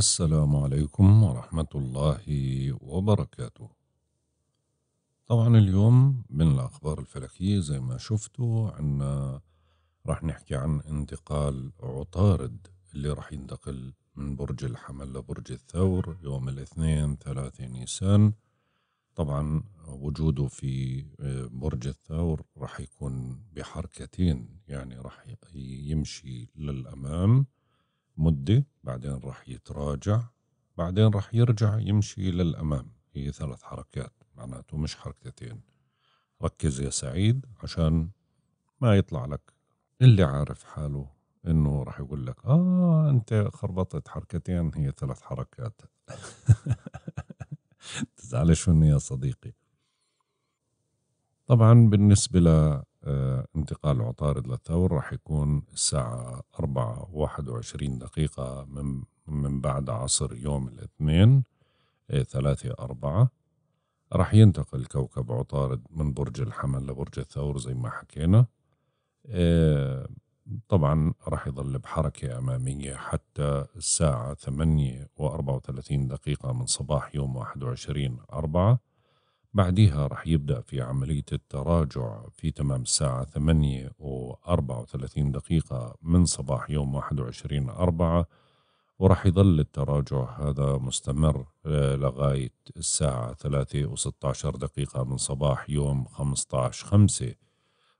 السلام عليكم ورحمة الله وبركاته طبعا اليوم من الأخبار الفلكية زي ما شفتوا عنا راح نحكي عن انتقال عطارد اللي راح ينتقل من برج الحمل لبرج الثور يوم الاثنين ثلاثة نيسان طبعا وجوده في برج الثور راح يكون بحركتين يعني راح يمشي للأمام مدة بعدين راح يتراجع بعدين راح يرجع يمشي للأمام هي ثلاث حركات معناته مش حركتين ركز يا سعيد عشان ما يطلع لك اللي عارف حاله انه راح يقول لك اه انت خربطت حركتين هي ثلاث حركات تزعلش مني يا صديقي طبعا بالنسبة آه، انتقال عطارد للثور راح يكون الساعة أربعة واحد وعشرين دقيقة من بعد عصر يوم الاثنين آه، ثلاثة أربعة راح ينتقل كوكب عطارد من برج الحمل لبرج الثور زي ما حكينا آه، طبعا راح يظل بحركة أمامية حتى الساعة ثمانية وأربعة وثلاثين دقيقة من صباح يوم واحد وعشرين أربعة بعدها رح يبدأ في عملية التراجع في تمام الساعة 8 و 34 دقيقة من صباح يوم 21 أربعة ورح يظل التراجع هذا مستمر آه، لغاية الساعة 3 و 16 دقيقة من صباح يوم 15 خمسة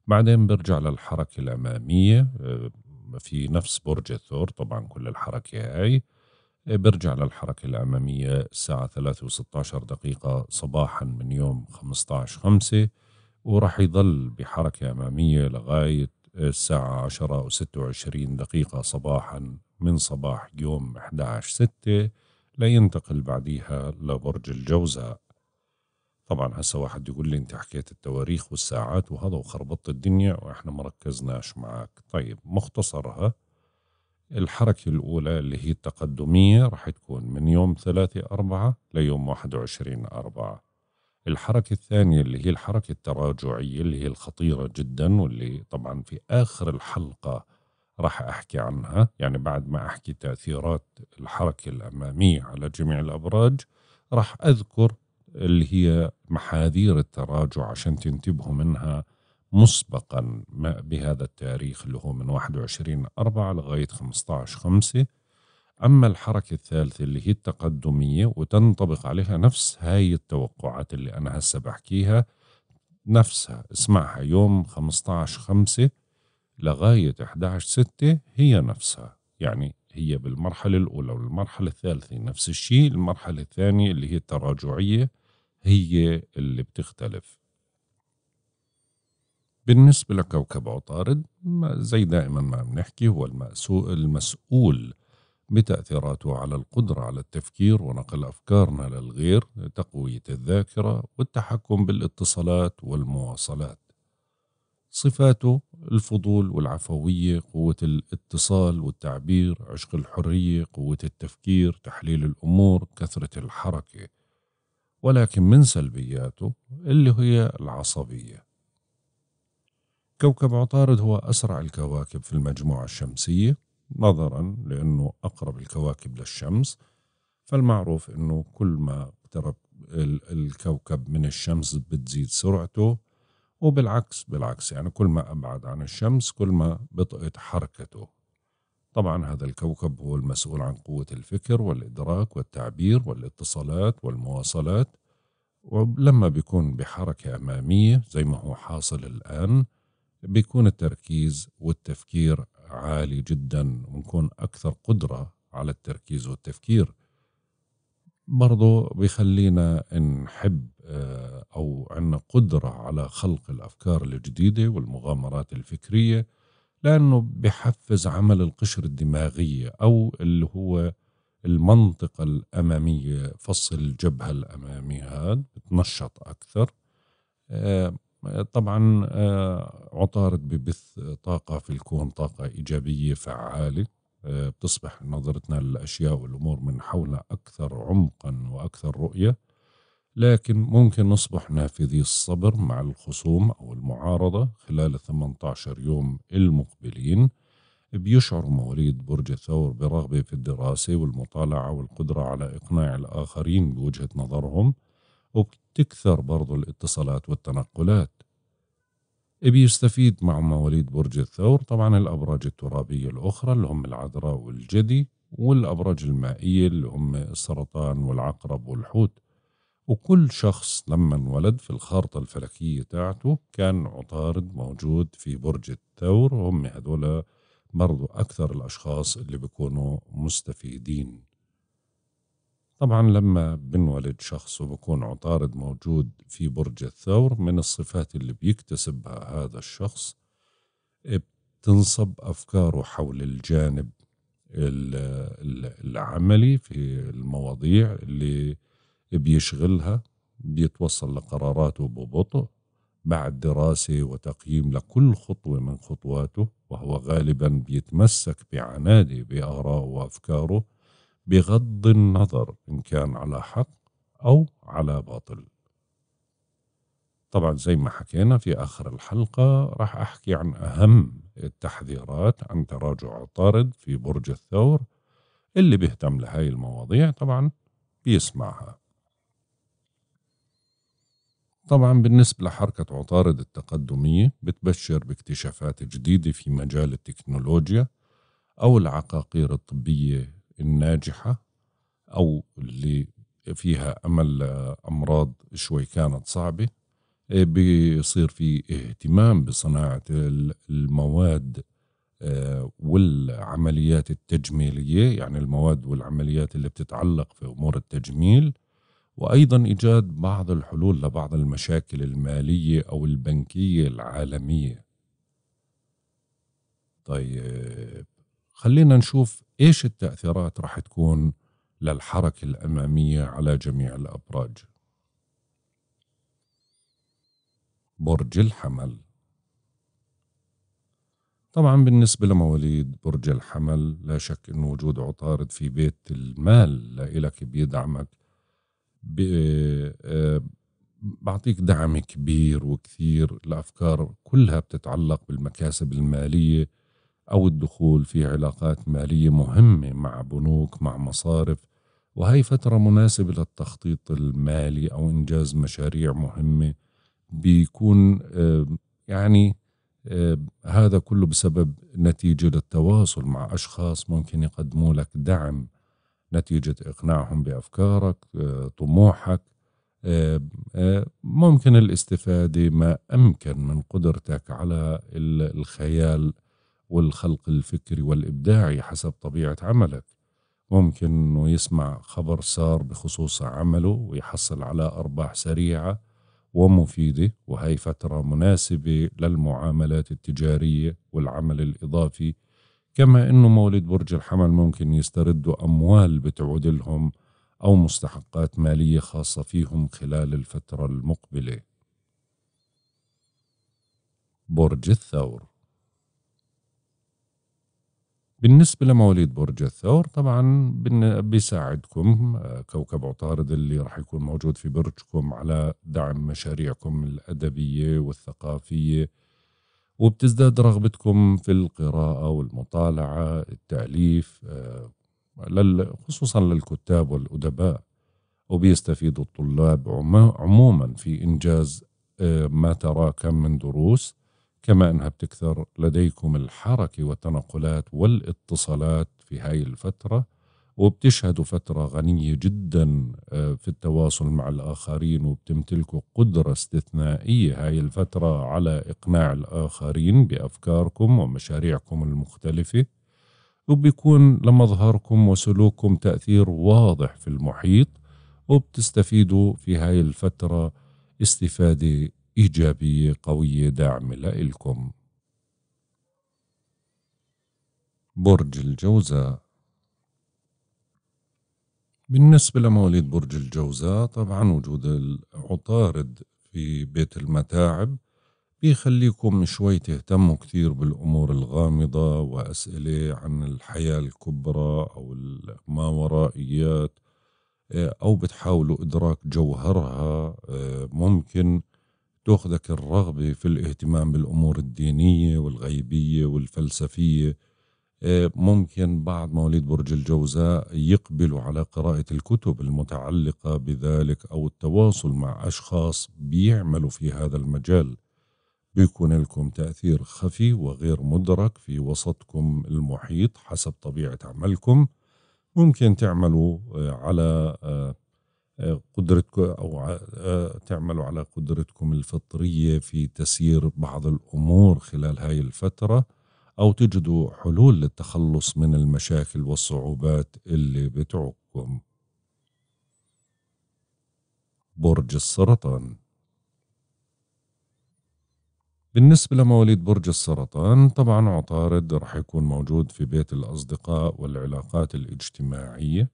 بعدين برجع للحركة الأمامية آه، في نفس برج الثور طبعا كل الحركة هاي برجع للحركة الأمامية الساعة 3 و16 دقيقة صباحا من يوم 15 خمسة وراح يضل بحركة أمامية لغاية الساعة 10 و 26 دقيقة صباحا من صباح يوم 11 ستة لينتقل بعديها لبرج الجوزاء طبعا هسا واحد يقول لي انت حكيت التواريخ والساعات وهذا وخربطت الدنيا واحنا مركزناش معك طيب مختصرها الحركة الأولى اللي هي التقدمية رح تكون من يوم 3 4 ليوم 21 4 الحركة الثانية اللي هي الحركة التراجعية اللي هي الخطيرة جدا واللي طبعا في آخر الحلقة راح أحكي عنها يعني بعد ما أحكي تأثيرات الحركة الأمامية على جميع الأبراج راح أذكر اللي هي محاذير التراجع عشان تنتبهوا منها مسبقا بهذا التاريخ اللي هو من 21 4 لغاية 15 5 أما الحركة الثالثة اللي هي التقدمية وتنطبق عليها نفس هاي التوقعات اللي أنا هسه بحكيها نفسها اسمعها يوم 15 5 لغاية 11 6 هي نفسها يعني هي بالمرحلة الأولى والمرحلة الثالثة نفس الشيء المرحلة الثانية اللي هي التراجعية هي اللي بتختلف بالنسبة لكوكب عطارد زي دائما ما بنحكي هو المسؤول بتأثيراته على القدرة على التفكير ونقل أفكارنا للغير تقوية الذاكرة والتحكم بالاتصالات والمواصلات صفاته الفضول والعفوية قوة الاتصال والتعبير عشق الحرية قوة التفكير تحليل الأمور كثرة الحركة ولكن من سلبياته اللي هي العصبية كوكب عطارد هو أسرع الكواكب في المجموعة الشمسية نظرا لأنه أقرب الكواكب للشمس فالمعروف أنه كل ما اقترب الكوكب من الشمس بتزيد سرعته وبالعكس بالعكس يعني كل ما أبعد عن الشمس كل ما بطئت حركته طبعا هذا الكوكب هو المسؤول عن قوة الفكر والإدراك والتعبير والاتصالات والمواصلات ولما بيكون بحركة أمامية زي ما هو حاصل الآن بيكون التركيز والتفكير عالي جدا ونكون أكثر قدرة على التركيز والتفكير برضو بيخلينا نحب آه، أو عنا قدرة على خلق الأفكار الجديدة والمغامرات الفكرية لأنه بحفز عمل القشر الدماغية أو اللي هو المنطقة الأمامية فصل الجبهة الأمامية هاد بتنشط أكثر آه، طبعا آه، عطارد ببث طاقة في الكون طاقة إيجابية فعالة آه، بتصبح نظرتنا للأشياء والأمور من حولنا أكثر عمقا وأكثر رؤية لكن ممكن نصبح نافذي الصبر مع الخصوم أو المعارضة خلال 18 يوم المقبلين بيشعر مواليد برج الثور برغبة في الدراسة والمطالعة والقدرة على إقناع الآخرين بوجهة نظرهم تكثر برضو الاتصالات والتنقلات بيستفيد مع مواليد برج الثور طبعا الأبراج الترابية الأخرى اللي هم العذراء والجدي والأبراج المائية اللي هم السرطان والعقرب والحوت وكل شخص لما انولد في الخارطة الفلكية تاعته كان عطارد موجود في برج الثور هم هذولا برضو أكثر الأشخاص اللي بيكونوا مستفيدين طبعا لما بنولد شخص وبكون عطارد موجود في برج الثور من الصفات اللي بيكتسبها هذا الشخص بتنصب أفكاره حول الجانب العملي في المواضيع اللي بيشغلها بيتوصل لقراراته ببطء بعد دراسة وتقييم لكل خطوة من خطواته وهو غالبا بيتمسك بعناده بآراء وأفكاره بغض النظر إن كان على حق أو على باطل طبعا زي ما حكينا في آخر الحلقة راح أحكي عن أهم التحذيرات عن تراجع عطارد في برج الثور اللي بيهتم لهاي المواضيع طبعا بيسمعها طبعا بالنسبة لحركة عطارد التقدمية بتبشر باكتشافات جديدة في مجال التكنولوجيا أو العقاقير الطبية الناجحة أو اللي فيها أمل أمراض شوي كانت صعبة إيه، بيصير في اهتمام بصناعة المواد آه، والعمليات التجميلية يعني المواد والعمليات اللي بتتعلق في أمور التجميل وأيضا إيجاد بعض الحلول لبعض المشاكل المالية أو البنكية العالمية طيب خلينا نشوف ايش التاثيرات راح تكون للحركه الاماميه على جميع الابراج برج الحمل طبعا بالنسبة لمواليد برج الحمل لا شك أن وجود عطارد في بيت المال لإلك بيدعمك آه، بعطيك دعم كبير وكثير لأفكار كلها بتتعلق بالمكاسب المالية أو الدخول في علاقات مالية مهمة مع بنوك مع مصارف وهي فترة مناسبة للتخطيط المالي أو إنجاز مشاريع مهمة بيكون يعني هذا كله بسبب نتيجة للتواصل مع أشخاص ممكن يقدموا لك دعم نتيجة إقناعهم بأفكارك آه، طموحك آه، ممكن الاستفادة ما أمكن من قدرتك على الخيال والخلق الفكري والإبداعي حسب طبيعة عملك ممكن أنه يسمع خبر سار بخصوص عمله ويحصل على أرباح سريعة ومفيدة وهي فترة مناسبة للمعاملات التجارية والعمل الإضافي كما أنه مولد برج الحمل ممكن يستردوا أموال بتعود لهم أو مستحقات مالية خاصة فيهم خلال الفترة المقبلة برج الثور بالنسبة لمواليد برج الثور طبعا بيساعدكم آه، كوكب عطارد اللي راح يكون موجود في برجكم على دعم مشاريعكم الأدبية والثقافية وبتزداد رغبتكم في القراءة والمطالعة التأليف آه، خصوصا للكتاب والأدباء وبيستفيد الطلاب عموما في إنجاز آه، ما تراكم من دروس كما أنها بتكثر لديكم الحركة والتنقلات والاتصالات في هاي الفترة وبتشهدوا فترة غنية جدا آه، في التواصل مع الآخرين وبتمتلكوا قدرة استثنائية هاي الفترة على إقناع الآخرين بأفكاركم ومشاريعكم المختلفة وبيكون لمظهركم وسلوككم تأثير واضح في المحيط وبتستفيدوا في هاي الفترة استفادة إيجابية قوية داعمة لإلكم برج الجوزاء بالنسبة لمواليد برج الجوزاء طبعا وجود العطارد في بيت المتاعب بيخليكم شوي تهتموا كثير بالأمور الغامضة وأسئلة عن الحياة الكبرى أو الماورائيات أو بتحاولوا إدراك جوهرها آه، ممكن تأخذك الرغبة في الاهتمام بالأمور الدينية والغيبية والفلسفية آه، ممكن بعض مواليد برج الجوزاء يقبلوا على قراءة الكتب المتعلقة بذلك أو التواصل مع أشخاص بيعملوا في هذا المجال بيكون لكم تأثير خفي وغير مدرك في وسطكم المحيط حسب طبيعة عملكم ممكن تعملوا آه، على آه، قدرتكم او آه، تعملوا على قدرتكم الفطريه في تسيير بعض الامور خلال هاي الفتره او تجدوا حلول للتخلص من المشاكل والصعوبات اللي بتعوقكم برج السرطان بالنسبة لمواليد برج السرطان طبعا عطارد رح يكون موجود في بيت الأصدقاء والعلاقات الاجتماعية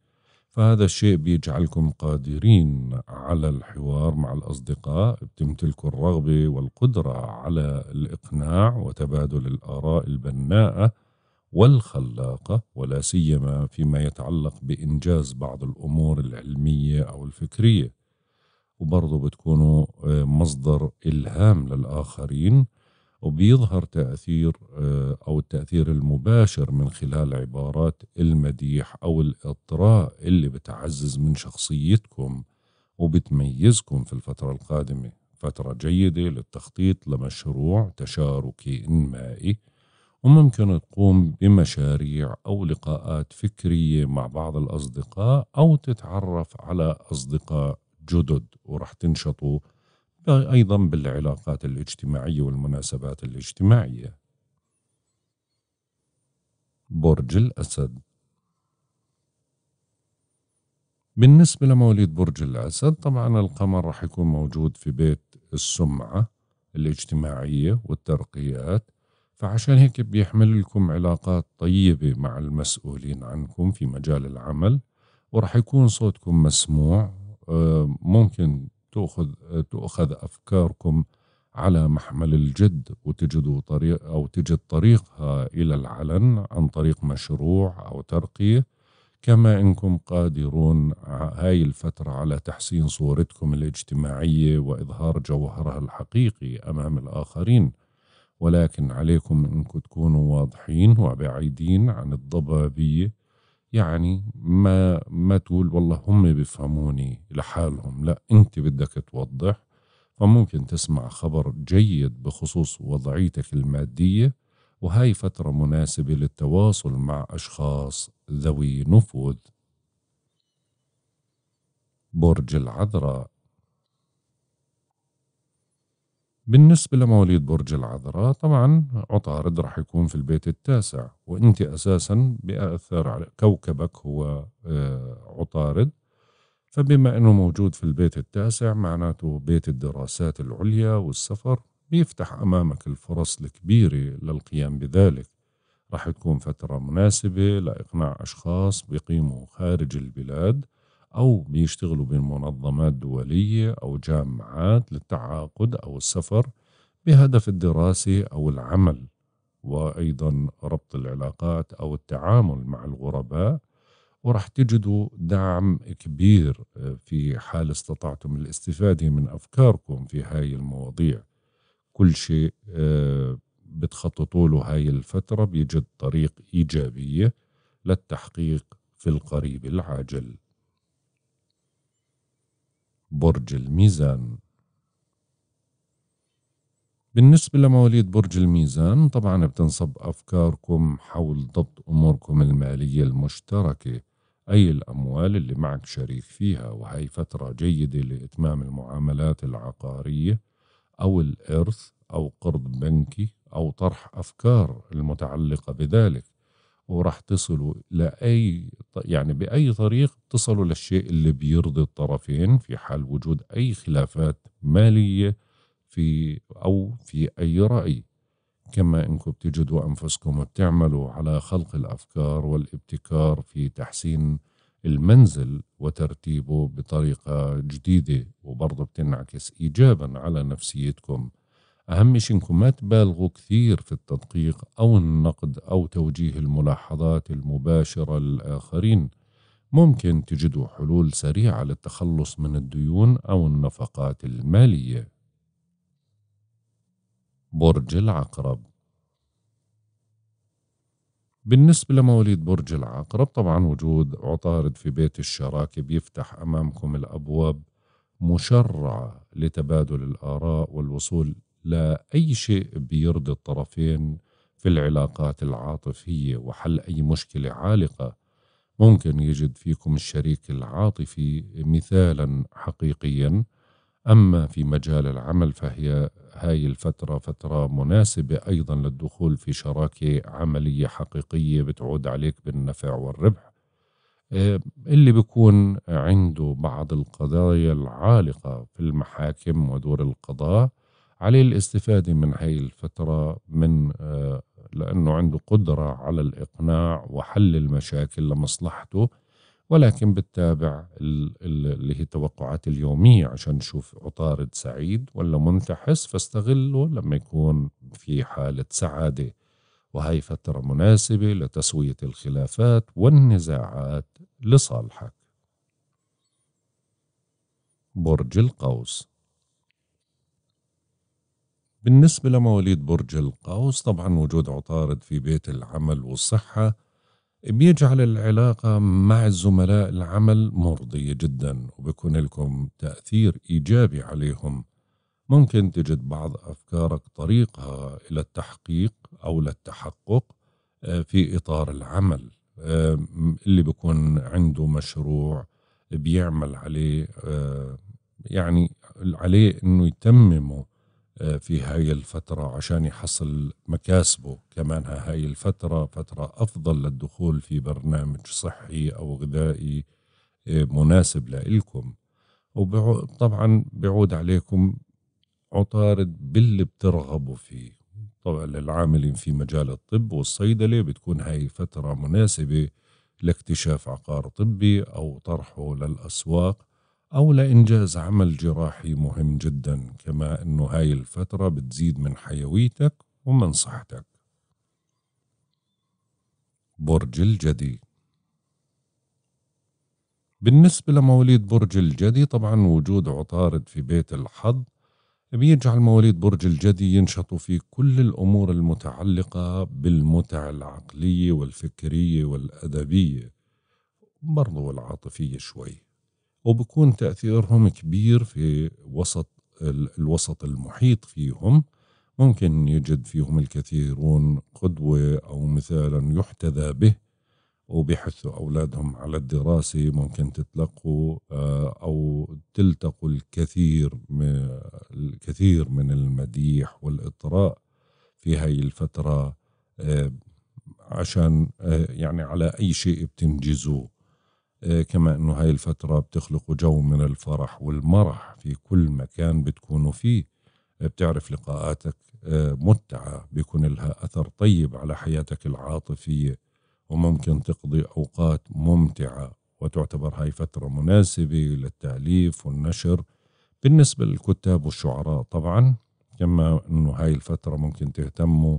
فهذا الشيء بيجعلكم قادرين على الحوار مع الأصدقاء بتمتلكوا الرغبة والقدرة على الإقناع وتبادل الآراء البناءة والخلاقة ولا سيما فيما يتعلق بإنجاز بعض الأمور العلمية أو الفكرية وبرضه بتكونوا آه، مصدر إلهام للآخرين وبيظهر تأثير آه، أو التأثير المباشر من خلال عبارات المديح أو الإطراء اللي بتعزز من شخصيتكم وبتميزكم في الفترة القادمة فترة جيدة للتخطيط لمشروع تشاركي إنمائي وممكن تقوم بمشاريع أو لقاءات فكرية مع بعض الأصدقاء أو تتعرف على أصدقاء جدد ورح تنشطوا أيضا بالعلاقات الاجتماعية والمناسبات الاجتماعية برج الأسد بالنسبة لمواليد برج الأسد طبعا القمر راح يكون موجود في بيت السمعة الاجتماعية والترقيات فعشان هيك بيحمل لكم علاقات طيبة مع المسؤولين عنكم في مجال العمل ورح يكون صوتكم مسموع آه، ممكن تأخذ تؤخذ أفكاركم على محمل الجد وتجدوا طريق أو تجد طريقها إلى العلن عن طريق مشروع أو ترقية كما إنكم قادرون هاي الفترة على تحسين صورتكم الاجتماعية وإظهار جوهرها الحقيقي أمام الآخرين ولكن عليكم إنكم تكونوا واضحين وبعيدين عن الضبابية يعني ما ما تقول والله هم بيفهموني لحالهم لا انت بدك توضح فممكن تسمع خبر جيد بخصوص وضعيتك المادية وهي فترة مناسبة للتواصل مع أشخاص ذوي نفوذ برج العذراء بالنسبة لمواليد برج العذراء طبعا عطارد رح يكون في البيت التاسع وانت اساسا بأثر على كوكبك هو آه، عطارد فبما انه موجود في البيت التاسع معناته بيت الدراسات العليا والسفر بيفتح امامك الفرص الكبيرة للقيام بذلك رح تكون فترة مناسبة لإقناع أشخاص بيقيموا خارج البلاد أو بيشتغلوا بمنظمات دولية أو جامعات للتعاقد أو السفر بهدف الدراسة أو العمل وأيضا ربط العلاقات أو التعامل مع الغرباء ورح تجدوا دعم كبير آه، في حال استطعتم الاستفادة من أفكاركم في هاي المواضيع كل شيء آه، بتخططوا له هاي الفترة بيجد طريق إيجابية للتحقيق في القريب العاجل برج الميزان بالنسبة لمواليد برج الميزان طبعا بتنصب أفكاركم حول ضبط أموركم المالية المشتركة أي الأموال اللي معك شريك فيها وهي فترة جيدة لإتمام المعاملات العقارية أو الإرث أو قرض بنكي أو طرح أفكار المتعلقة بذلك وراح تصلوا لأي يعني بأي طريق تصلوا للشيء اللي بيرضي الطرفين في حال وجود أي خلافات مالية في أو في أي رأي كما إنكم بتجدوا أنفسكم وبتعملوا على خلق الأفكار والابتكار في تحسين المنزل وترتيبه بطريقة جديدة وبرضه بتنعكس إيجابا على نفسيتكم أهم شيء إنكم ما تبالغوا كثير في التدقيق أو النقد أو توجيه الملاحظات المباشرة للآخرين ممكن تجدوا حلول سريعة للتخلص من الديون أو النفقات المالية برج العقرب بالنسبة لمواليد برج العقرب طبعا وجود عطارد في بيت الشراكة بيفتح أمامكم الأبواب مشرعة لتبادل الآراء والوصول لأي شيء بيرضي الطرفين في العلاقات العاطفية وحل أي مشكلة عالقة ممكن يجد فيكم الشريك العاطفي مثالا حقيقيا أما في مجال العمل فهي هاي الفترة فترة مناسبة أيضا للدخول في شراكة عملية حقيقية بتعود عليك بالنفع والربح آه، اللي بيكون عنده بعض القضايا العالقة في المحاكم ودور القضاء عليه الاستفادة من هاي الفترة من آه، لأنه عنده قدرة على الإقناع وحل المشاكل لمصلحته ولكن بتتابع اللي هي التوقعات اليومية عشان نشوف عطارد سعيد ولا منتحس فاستغله لما يكون في حالة سعادة وهي فترة مناسبة لتسوية الخلافات والنزاعات لصالحك برج القوس بالنسبة لمواليد برج القوس طبعا وجود عطارد في بيت العمل والصحة بيجعل العلاقة مع الزملاء العمل مرضية جدا وبكون لكم تأثير إيجابي عليهم ممكن تجد بعض أفكارك طريقها إلى التحقيق أو للتحقق آه، في إطار العمل آه، اللي بيكون عنده مشروع بيعمل عليه آه، يعني عليه أنه يتممه في هاي الفترة عشان يحصل مكاسبه كمان هاي الفترة فترة أفضل للدخول في برنامج صحي أو غذائي آه، مناسب لإلكم وطبعا بيعود عليكم عطارد باللي بترغبوا فيه طبعا للعاملين في مجال الطب والصيدلة بتكون هاي فترة مناسبة لاكتشاف عقار طبي أو طرحه للأسواق أو لإنجاز عمل جراحي مهم جدا كما أنه هاي الفترة بتزيد من حيويتك ومن صحتك برج الجدي بالنسبة لمواليد برج الجدي طبعا وجود عطارد في بيت الحظ بيجعل مواليد برج الجدي ينشطوا في كل الأمور المتعلقة بالمتع العقلية والفكرية والأدبية برضو العاطفية شوي وبكون تأثيرهم كبير في وسط الوسط المحيط فيهم ممكن يجد فيهم الكثيرون قدوة أو مثالا يحتذى به وبيحثوا أولادهم على الدراسة ممكن تتلقوا آه، أو تلتقوا الكثير من الكثير من المديح والإطراء في هاي الفترة آه، عشان آه، يعني على أي شيء بتنجزوه آه، كما أنه هاي الفترة بتخلق جو من الفرح والمرح في كل مكان بتكونوا فيه آه، بتعرف لقاءاتك آه، متعة بيكون لها أثر طيب على حياتك العاطفية وممكن تقضي أوقات ممتعة وتعتبر هاي فترة مناسبة للتأليف والنشر بالنسبة للكتاب والشعراء طبعا كما أنه هاي الفترة ممكن تهتموا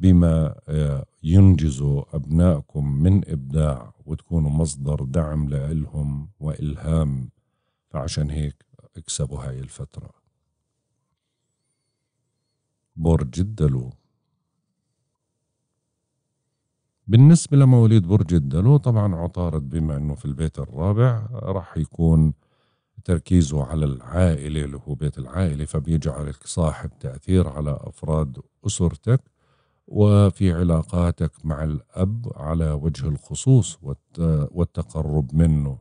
بما آه، ينجزوا أبنائكم من إبداع وتكونوا مصدر دعم لإلهم وإلهام فعشان هيك اكسبوا هاي الفترة برج الدلو بالنسبة لمواليد برج الدلو طبعا عطارد بما انه في البيت الرابع راح يكون تركيزه على العائلة اللي هو بيت العائلة فبيجعلك صاحب تأثير على أفراد أسرتك وفي علاقاتك مع الأب على وجه الخصوص والتقرب منه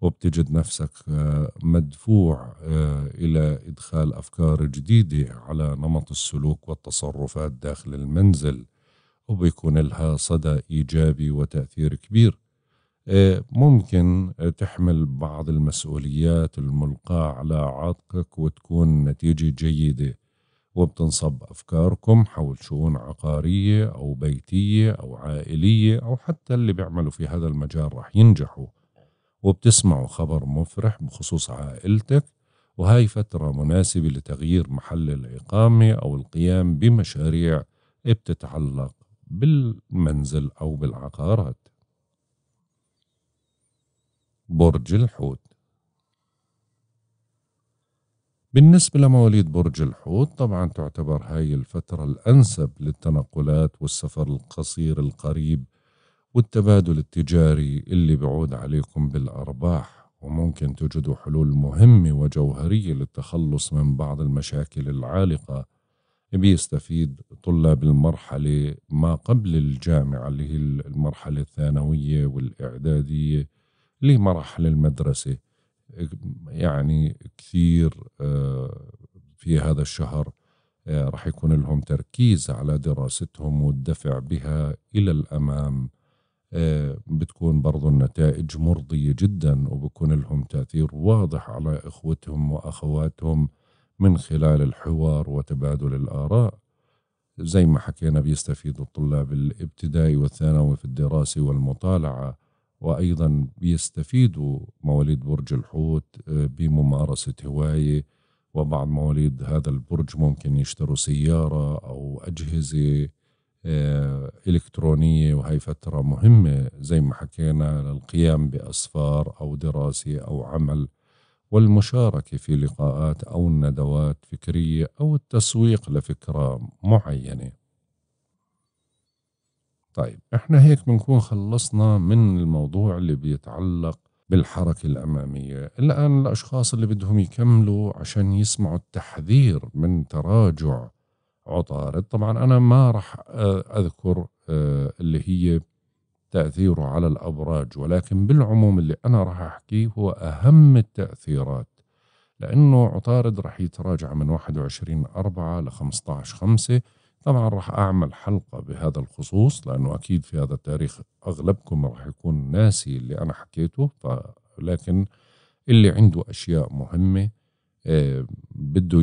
وبتجد نفسك آه، مدفوع آه، إلى إدخال أفكار جديدة على نمط السلوك والتصرفات داخل المنزل وبيكون لها صدى إيجابي وتأثير كبير آه، ممكن تحمل بعض المسؤوليات الملقاة على عاتقك وتكون نتيجة جيدة وبتنصب أفكاركم حول شؤون عقارية أو بيتية أو عائلية أو حتى اللي بيعملوا في هذا المجال رح ينجحوا وبتسمعوا خبر مفرح بخصوص عائلتك وهاي فترة مناسبة لتغيير محل الإقامة أو القيام بمشاريع بتتعلق بالمنزل أو بالعقارات برج الحوت بالنسبة لمواليد برج الحوت طبعا تعتبر هاي الفترة الأنسب للتنقلات والسفر القصير القريب والتبادل التجاري اللي بعود عليكم بالأرباح وممكن تجدوا حلول مهمة وجوهرية للتخلص من بعض المشاكل العالقة بيستفيد طلاب المرحلة ما قبل الجامعة اللي هي المرحلة الثانوية والإعدادية لمرحلة المدرسة يعني كثير آه، في هذا الشهر آه، راح يكون لهم تركيز على دراستهم والدفع بها إلى الأمام آه، بتكون برضو النتائج مرضية جدا وبكون لهم تأثير واضح على إخوتهم وأخواتهم من خلال الحوار وتبادل الآراء زي ما حكينا بيستفيدوا الطلاب الابتدائي والثانوي في الدراسة والمطالعة وأيضا بيستفيدوا مواليد برج الحوت آه، بممارسة هواية وبعض مواليد هذا البرج ممكن يشتروا سيارة أو أجهزة آه، إلكترونية وهي فترة مهمة زي ما حكينا للقيام بأسفار أو دراسة أو عمل والمشاركة في لقاءات أو ندوات فكرية أو التسويق لفكرة معينة طيب احنا هيك بنكون خلصنا من الموضوع اللي بيتعلق بالحركة الأمامية الآن الأشخاص اللي بدهم يكملوا عشان يسمعوا التحذير من تراجع عطارد طبعا أنا ما رح آه، أذكر آه، اللي هي تأثيره على الأبراج ولكن بالعموم اللي أنا راح أحكيه هو أهم التأثيرات لأنه عطارد راح يتراجع من 21 أربعة ل 15 خمسة طبعا راح أعمل حلقة بهذا الخصوص لأنه أكيد في هذا التاريخ أغلبكم راح يكون ناسي اللي أنا حكيته لكن اللي عنده أشياء مهمة آه، بده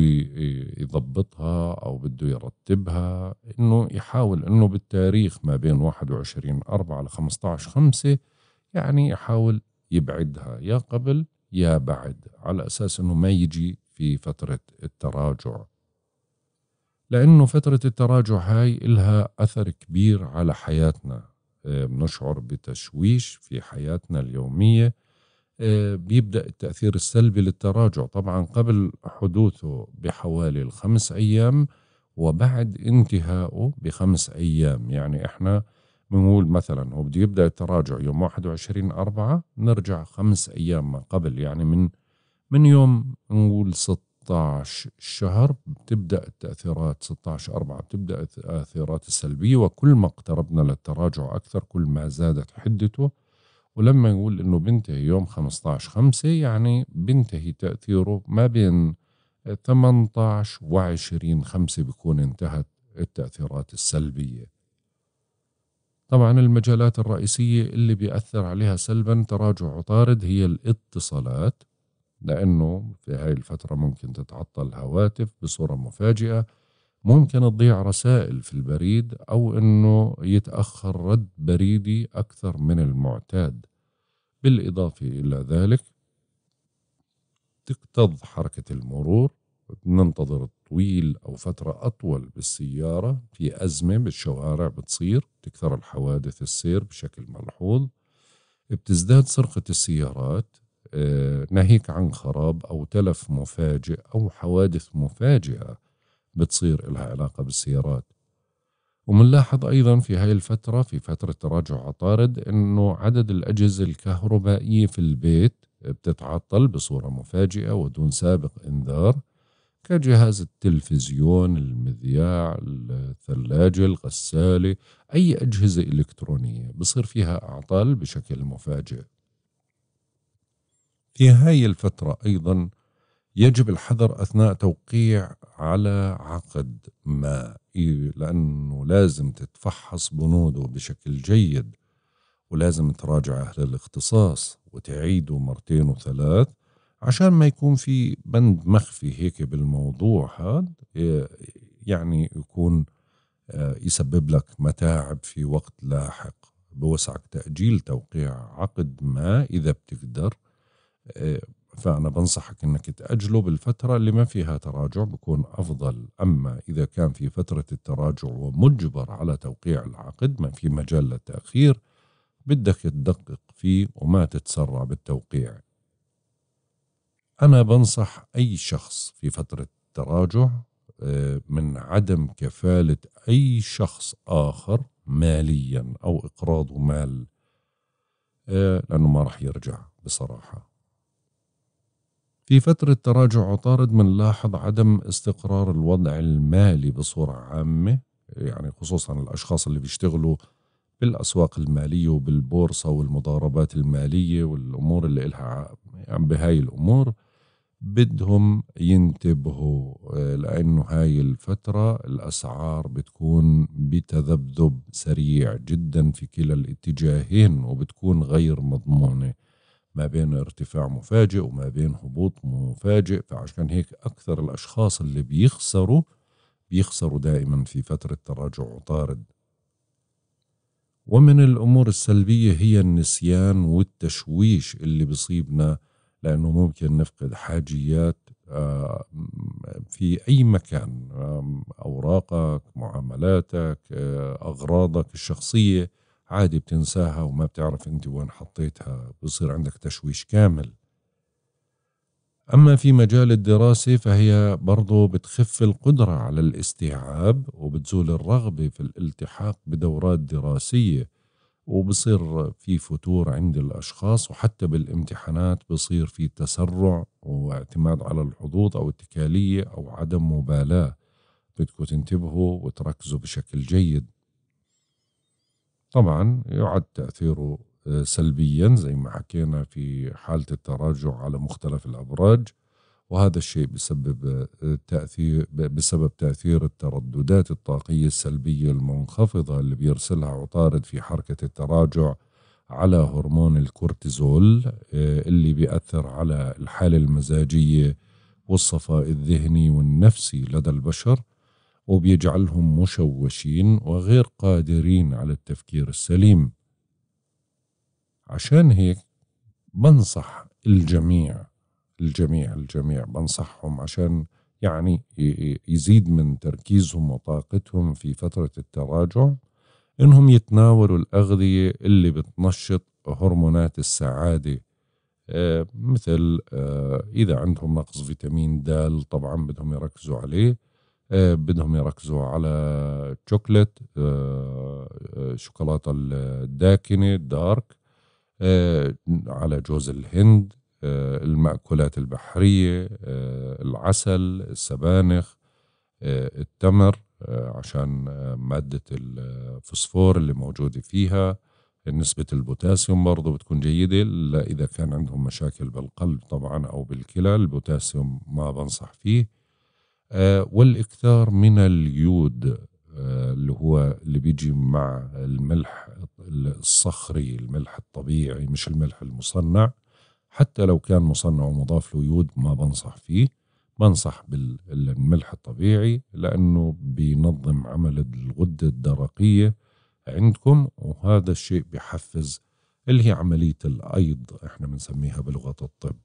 يضبطها أو بده يرتبها إنه يحاول إنه بالتاريخ ما بين 21 4 ل 15 5 يعني يحاول يبعدها يا قبل يا بعد على أساس إنه ما يجي في فترة التراجع لأنه فترة التراجع هاي إلها أثر كبير على حياتنا آه، بنشعر بتشويش في حياتنا اليومية آه، بيبدأ التأثير السلبي للتراجع طبعا قبل حدوثه بحوالي الخمس أيام وبعد انتهائه بخمس أيام يعني إحنا بنقول مثلا هو بده يبدأ التراجع يوم 21 أربعة نرجع خمس أيام ما قبل يعني من من يوم نقول 6 16 شهر بتبدا التاثيرات 16 4 بتبدا التاثيرات السلبيه وكل ما اقتربنا للتراجع اكثر كل ما زادت حدته ولما نقول انه بينتهي يوم 15 5 يعني بينتهي تاثيره ما بين 18 و 20 5 بيكون انتهت التاثيرات السلبيه طبعا المجالات الرئيسية اللي بيأثر عليها سلبا تراجع عطارد هي الاتصالات لأنه في هاي الفترة ممكن تتعطل الهواتف بصورة مفاجئة ممكن تضيع رسائل في البريد أو أنه يتأخر رد بريدي أكثر من المعتاد بالإضافة إلى ذلك تكتظ حركة المرور ننتظر طويل أو فترة أطول بالسيارة في أزمة بالشوارع بتصير تكثر الحوادث السير بشكل ملحوظ بتزداد سرقة السيارات آه، ناهيك عن خراب أو تلف مفاجئ أو حوادث مفاجئة بتصير لها علاقة بالسيارات ومنلاحظ أيضا في هاي الفترة في فترة تراجع عطارد أنه عدد الأجهزة الكهربائية في البيت بتتعطل بصورة مفاجئة ودون سابق إنذار كجهاز التلفزيون المذياع الثلاجة الغسالة أي أجهزة إلكترونية بصير فيها أعطال بشكل مفاجئ في هاي الفترة أيضا يجب الحذر أثناء توقيع على عقد ما لأنه لازم تتفحص بنوده بشكل جيد ولازم تراجع أهل الاختصاص وتعيده مرتين وثلاث عشان ما يكون في بند مخفي هيك بالموضوع هذا يعني يكون آه، يسبب لك متاعب في وقت لاحق بوسعك تأجيل توقيع عقد ما إذا بتقدر إيه، فأنا بنصحك أنك تأجله بالفترة اللي ما فيها تراجع بكون أفضل أما إذا كان في فترة التراجع ومجبر على توقيع العقد ما في مجال للتأخير بدك تدقق فيه وما تتسرع بالتوقيع أنا بنصح أي شخص في فترة التراجع إيه، من عدم كفالة أي شخص آخر ماليا أو إقراضه مال إيه، لأنه ما راح يرجع بصراحة في فترة تراجع عطارد بنلاحظ عدم استقرار الوضع المالي بصورة عامة يعني خصوصا الأشخاص اللي بيشتغلوا بالأسواق المالية وبالبورصة والمضاربات المالية والأمور اللي إلها يعني بهاي الأمور بدهم ينتبهوا آه، لأنه هاي الفترة الأسعار بتكون بتذبذب سريع جدا في كلا الاتجاهين وبتكون غير مضمونة ما بين ارتفاع مفاجئ وما بين هبوط مفاجئ فعشان هيك أكثر الأشخاص اللي بيخسروا بيخسروا دائما في فترة تراجع طارد ومن الأمور السلبية هي النسيان والتشويش اللي بيصيبنا لأنه ممكن نفقد حاجيات آه، في أي مكان أوراقك معاملاتك آه، أغراضك الشخصية عادي بتنساها وما بتعرف انت وين حطيتها بصير عندك تشويش كامل أما في مجال الدراسة فهي برضو بتخف القدرة على الاستيعاب وبتزول الرغبة في الالتحاق بدورات دراسية وبصير في فتور عند الأشخاص وحتى بالامتحانات بصير في تسرع واعتماد على الحظوظ أو التكالية أو عدم مبالاة بدكم تنتبهوا وتركزوا بشكل جيد طبعا يعد تأثيره آه، سلبيا زي ما حكينا في حالة التراجع على مختلف الأبراج وهذا الشيء بسبب آه، تأثير بسبب تأثير الترددات الطاقية السلبية المنخفضة اللي بيرسلها عطارد في حركة التراجع على هرمون الكورتيزول آه، اللي بيأثر على الحالة المزاجية والصفاء الذهني والنفسي لدى البشر وبيجعلهم مشوشين وغير قادرين على التفكير السليم عشان هيك بنصح الجميع الجميع الجميع بنصحهم عشان يعني يزيد من تركيزهم وطاقتهم في فترة التراجع انهم يتناولوا الأغذية اللي بتنشط هرمونات السعادة آه، مثل آه، إذا عندهم نقص فيتامين د طبعا بدهم يركزوا عليه آه، بدهم يركزوا على الشوكلت الشوكولاته آه، آه، الداكنه الدارك على جوز الهند المأكولات البحرية العسل السبانخ التمر عشان مادة الفوسفور اللي موجودة فيها نسبة البوتاسيوم برضه بتكون جيدة إلا إذا كان عندهم مشاكل بالقلب طبعا أو بالكلى البوتاسيوم ما بنصح فيه آه، والاكثار من اليود آه، اللي هو اللي بيجي مع الملح الصخري الملح الطبيعي مش الملح المصنع حتى لو كان مصنع ومضاف له يود ما بنصح فيه بنصح بالملح الطبيعي لأنه بينظم عمل الغدة الدرقية عندكم وهذا الشيء بحفز اللي هي عملية الأيض احنا بنسميها بلغة الطب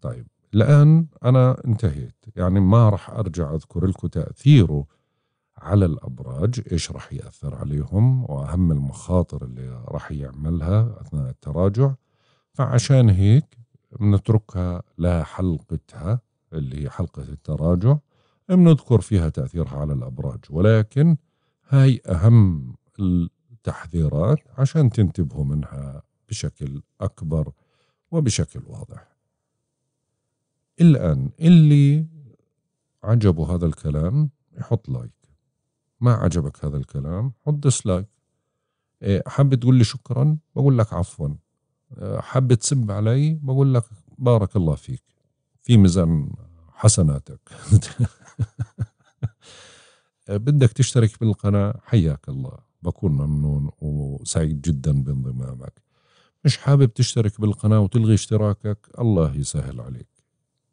طيب الآن أنا انتهيت يعني ما رح أرجع أذكر لكم تأثيره على الأبراج إيش رح يأثر عليهم وأهم المخاطر اللي رح يعملها أثناء التراجع فعشان هيك بنتركها لحلقتها اللي هي حلقة التراجع بنذكر فيها تأثيرها على الأبراج ولكن هاي أهم التحذيرات عشان تنتبهوا منها بشكل أكبر وبشكل واضح الآن اللي عجبه هذا الكلام يحط لايك ما عجبك هذا الكلام حط ديسلايك حابب تقول لي شكرا بقول لك عفوا إيه، حابب تسب علي بقول لك بارك الله فيك في ميزان حسناتك إيه، بدك تشترك بالقناة حياك الله بكون ممنون وسعيد جدا بانضمامك مش حابب تشترك بالقناة وتلغي اشتراكك الله يسهل عليك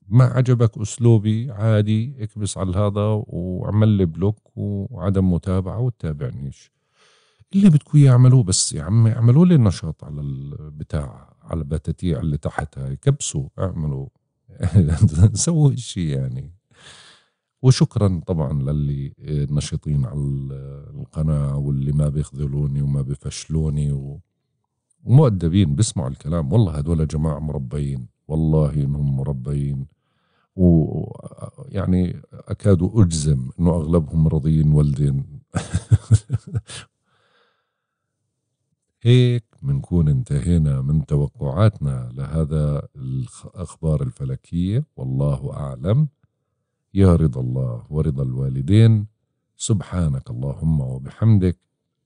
ما عجبك اسلوبي عادي اكبس على هذا وعمل لي بلوك وعدم متابعه وتتابعنيش اللي بدكم يعملوه بس يا عمي اعملوا لي نشاط على البتاع على البتاتيع اللي تحت هاي كبسوا اعملوا سووا شيء يعني وشكرا طبعا للي نشيطين على القناة واللي ما بيخذلوني وما بفشلوني و... ومؤدبين بيسمعوا الكلام والله هدول جماعة مربيين والله انهم مربيين ويعني أكاد أجزم أنه أغلبهم راضيين والدين هيك بنكون انتهينا من توقعاتنا لهذا الأخبار الفلكية والله أعلم يا رضا الله ورضا الوالدين سبحانك اللهم وبحمدك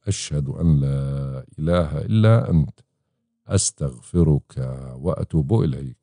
أشهد أن لا إله إلا أنت أستغفرك وأتوب إليك